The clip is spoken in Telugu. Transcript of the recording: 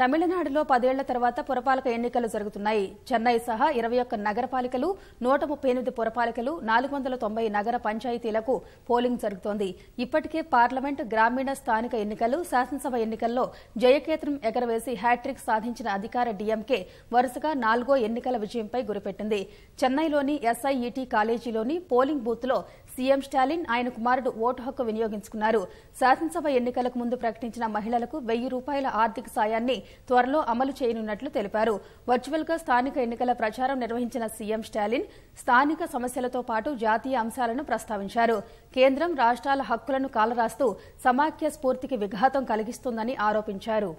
తమిళనాడులో పదేళ్ల తర్వాత పురపాలక ఎన్నికలు జరుగుతున్నాయి చెన్నై సహా ఇరవై ఒక్క నగరపాలికలు నూట ముప్పై ఎనిమిది పురపాలికలు నాలుగు వందల తొంభై నగర పంచాయతీలకు పోలింగ్ జరుగుతోంది ఇప్పటికే పార్లమెంట్ గ్రామీణ స్థానిక ఎన్నికలు శాసనసభ ఎన్నికల్లో జయకేతనం ఎగరవేసి హ్యాట్రిక్ సాధించిన అధికార డీఎంకే వరుసగా నాలుగో ఎన్నికల విజయంపై గురిపెట్టింది చెన్నైలోని ఎస్ఐఈటీ కాలేజీలోని పోలింగ్ బూత్లో సీఎం స్టాలిన్ ఆయన కుమారుడు ఓటు హక్కు వినియోగించుకున్నారు శాసనసభ ఎన్నికలకు ముందు ప్రకటించిన మహిళలకు వెయ్యి రూపాయల ఆర్థిక సాయాన్ని త్వరలో అమలు చేయనున్నట్లు తెలిపారు వర్చువల్గా స్థానిక ఎన్నికల ప్రచారం నిర్వహించిన సీఎం స్టాలిన్ స్థానిక సమస్యలతో పాటు జాతీయ అంశాలను ప్రస్తావించారు కేంద్రం రాష్ట్రాల హక్కులను కాలరాస్తూ సమాఖ్య స్ఫూర్తికి విఘాతం కలిగిస్తుందని ఆరోపించారు